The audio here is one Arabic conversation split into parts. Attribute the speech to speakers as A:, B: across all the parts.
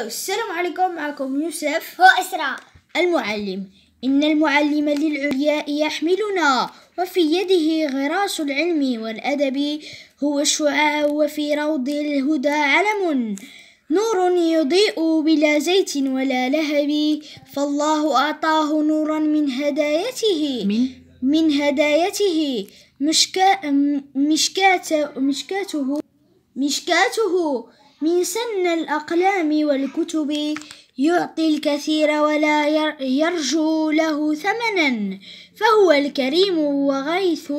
A: السلام عليكم معكم يوسف وإسراء المعلم إن المعلم للعلياء يحملنا وفي يده غراس العلم والأدب هو الشعاع وفي روض الهدى علم نور يضيء بلا زيت ولا لهب فالله أعطاه نورا من هدايته من, من هدايته مشكا مشكاته مشكاته, مشكاته من سن الأقلام والكتب يعطي الكثير ولا يرجو له ثمنا فهو الكريم وغيث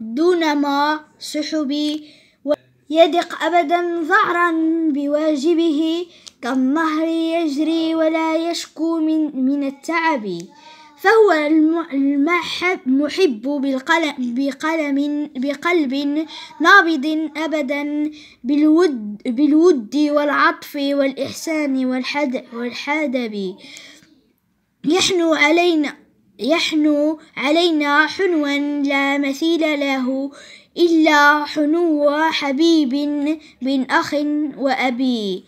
A: دون ما سحب يدق أبدا ظعرا بواجبه كالنهر يجري ولا يشكو من, من التعب فهو المحب بقلم, بقلب نابض أبدا بالود, بالود والعطف والإحسان والحد والحدب يحنو علينا يحنو علينا حنوا لا مثيل له إلا حنو حبيب من أخ وأبي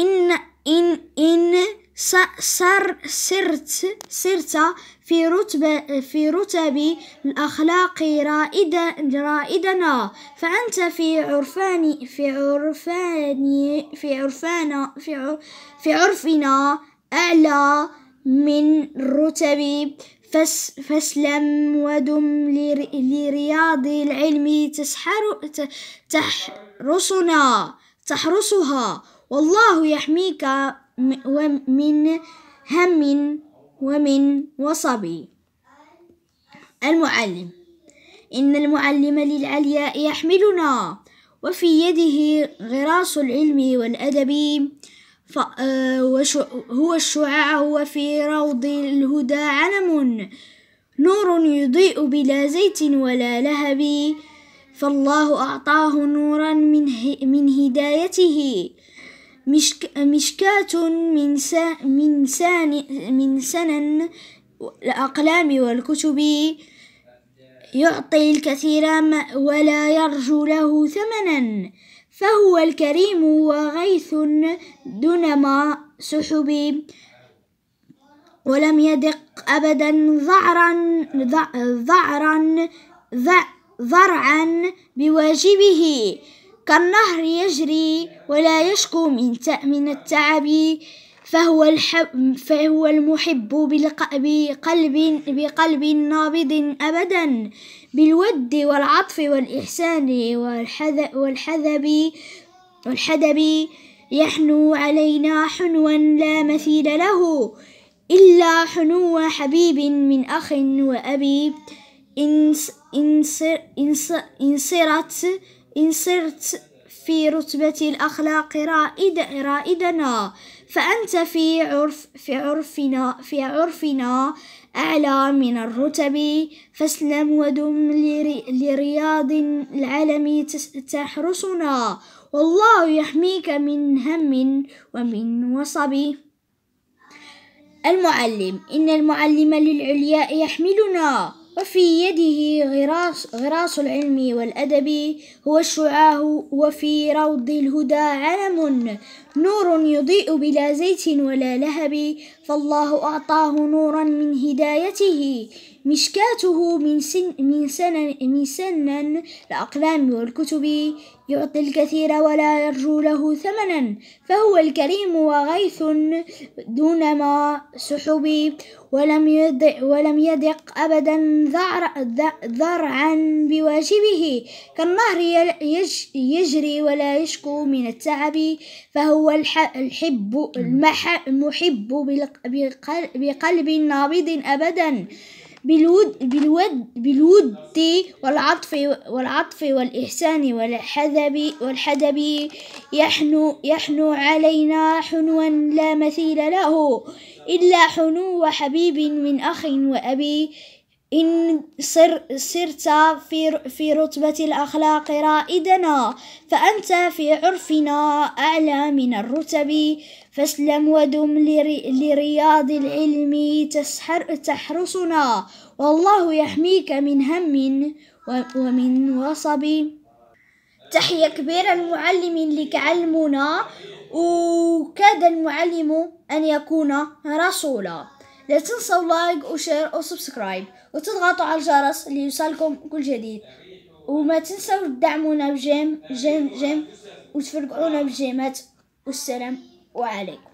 A: إن إن إن صار سرت سرت في رتب في رتب الأخلاق رائدا رائدنا فأنت في عرفان في عرفان في عرفانا في في عرفنا أعلى من رتب فس فاسلم ودم لرياض العلم تسحر تحرسنا تحرسها والله يحميك ومن هم ومن وصب المعلم إن المعلم للعلياء يحملنا وفي يده غراس العلم والأدب آه، هو الشعاع وفي روض الهدى علم نور يضيء بلا زيت ولا لهب فالله أعطاه نورا من هدايته مشك مشكاة من س... من سان من سنن الأقلام والكتب يعطي الكثير ولا يرجو له ثمنا فهو الكريم وغيث دون ما سحب ولم يدق أبدا ذعرا ذعرا ذرعا بواجبه كالنهر يجري ولا يشكو من من التعب فهو الحب فهو المحب بقلب بقلب نابض أبدا بالود والعطف والإحسان والحذ والحذب والحدب يحنو علينا حنوا لا مثيل له إلا حنو حبيب من أخ وأبي إن إن إن صرت إن صرت في رتبة الأخلاق رائد رائدنا فأنت في عرف في عرفنا في عرفنا أعلى من الرتب فاسلم ودم لرياض العلم تحرسنا والله يحميك من هم ومن وصب المعلم إن المعلم للعلياء يحملنا وفي يده غراس, غراس العلم والأدب هو الشعاع وفي روض الهدى علم نور يضيء بلا زيت ولا لهب فالله أعطاه نورا من هدايته مشكاته من سن من سنن من سنن الأقلام والكتب يعطي الكثير ولا يرجو له ثمنا فهو الكريم وغيث دون ما سحب ولم يدق ولم يدق أبدا ذرع ذرعا بواجبه كالنهر يجري ولا يشكو من التعب فهو هو الحب المحب بقلب نابض أبدا بالود بالود بالود والعطف والعطف والإحسان والحذب والحدب يحنو يحنو علينا حنوا لا مثيل له إلا حنو حبيب من أخ وأبي إن صر صرت في, في رتبة الأخلاق رائدنا فأنت في عرفنا أعلى من الرتب فاسلم ودم لرياض العلم تسحر تحرسنا والله يحميك من هم ومن وصب تحية كبيرة المعلم لك علمنا وكاد المعلم أن يكون رسولا لا تنسوا لايك وشير وسبسكرايب وتضغطوا على الجرس ليوصلكم كل جديد وما تنسوا تدعمونا بجيم جيم جيم وتفرقعونا بجيمات والسلام وعليكم